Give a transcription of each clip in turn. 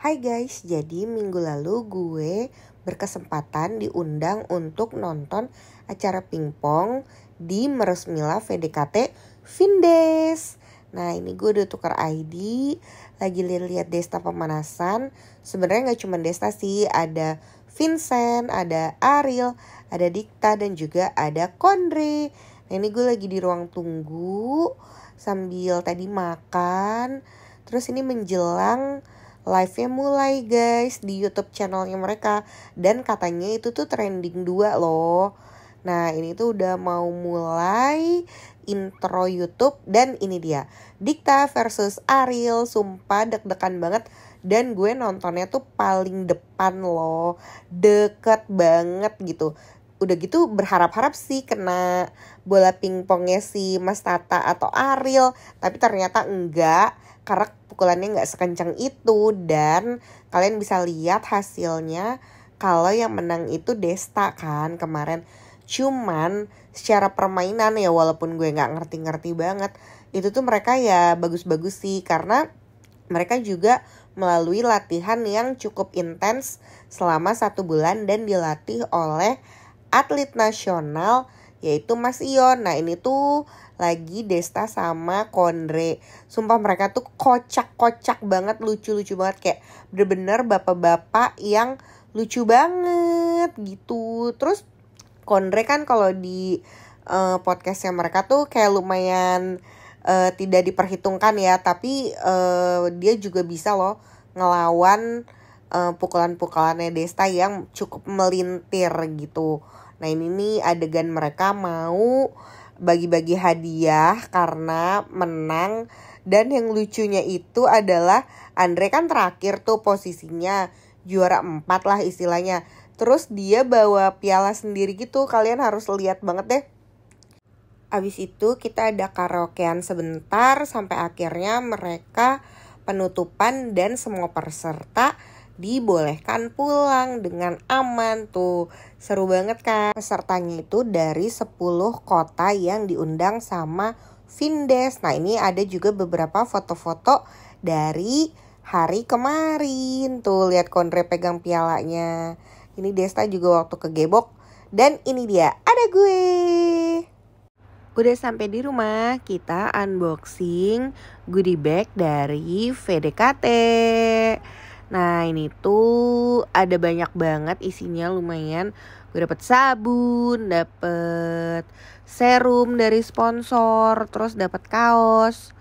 Hai guys, jadi minggu lalu gue berkesempatan diundang untuk nonton acara pingpong di Meresmila VDKT Vindes. Nah ini gue udah tukar ID, lagi lihat Desta pemanasan. Sebenarnya nggak cuma Desta sih, ada Vincent, ada Ariel, ada Dikta dan juga ada Kondre. Nah ini gue lagi di ruang tunggu sambil tadi makan. Terus ini menjelang live-nya mulai guys di YouTube channelnya mereka dan katanya itu tuh trending dua loh. Nah, ini tuh udah mau mulai intro YouTube dan ini dia. Dikta versus Ariel, sumpah deg-degan banget dan gue nontonnya tuh paling depan loh. Deket banget gitu udah gitu berharap-harap sih kena bola pingpongnya si Mas Tata atau Ariel tapi ternyata enggak karena pukulannya enggak sekencang itu dan kalian bisa lihat hasilnya kalau yang menang itu Desta kan kemarin cuman secara permainan ya walaupun gue nggak ngerti-ngerti banget itu tuh mereka ya bagus-bagus sih karena mereka juga melalui latihan yang cukup intens selama satu bulan dan dilatih oleh atlet nasional yaitu Mas Ion. Nah ini tuh lagi Desta sama Kondre. Sumpah mereka tuh kocak-kocak banget, lucu-lucu banget. Kayak bener-bener bapak-bapak yang lucu banget gitu. Terus Kondre kan kalau di uh, podcastnya mereka tuh kayak lumayan uh, tidak diperhitungkan ya. Tapi uh, dia juga bisa loh ngelawan uh, pukulan-pukulannya Desta yang cukup melintir gitu. Nah ini nih adegan mereka mau bagi-bagi hadiah karena menang dan yang lucunya itu adalah Andre kan terakhir tuh posisinya juara empat lah istilahnya. Terus dia bawa piala sendiri gitu. Kalian harus lihat banget deh. Abis itu kita ada karaokean sebentar sampai akhirnya mereka penutupan dan semua peserta dibolehkan pulang dengan aman tuh. Seru banget kan? Pesertanya itu dari 10 kota yang diundang sama Vindes. Nah, ini ada juga beberapa foto-foto dari hari kemarin. Tuh, lihat Kondre pegang pialanya. Ini Desta juga waktu ke Gebok Dan ini dia, ada gue. Udah sampai di rumah, kita unboxing goodie bag dari VDKT. Nah ini tuh ada banyak banget isinya lumayan Gue dapet sabun, dapet serum dari sponsor, terus dapet kaos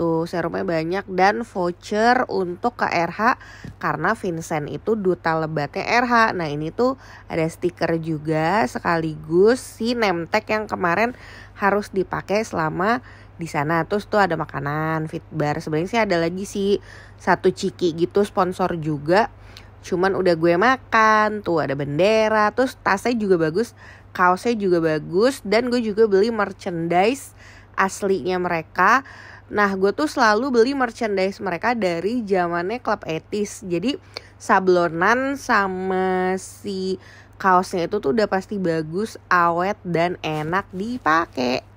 Tuh serumnya banyak dan voucher untuk ke RH karena Vincent itu duta lebatnya RH. Nah ini tuh ada stiker juga sekaligus si nemtek yang kemarin harus dipakai selama di sana terus tuh ada makanan fit bar sebenarnya sih ada lagi sih satu ciki gitu sponsor juga cuman udah gue makan tuh ada bendera terus tasnya juga bagus kaosnya juga bagus dan gue juga beli merchandise aslinya mereka nah gue tuh selalu beli merchandise mereka dari zamannya klub etis jadi sablonan sama si kaosnya itu tuh udah pasti bagus awet dan enak dipakai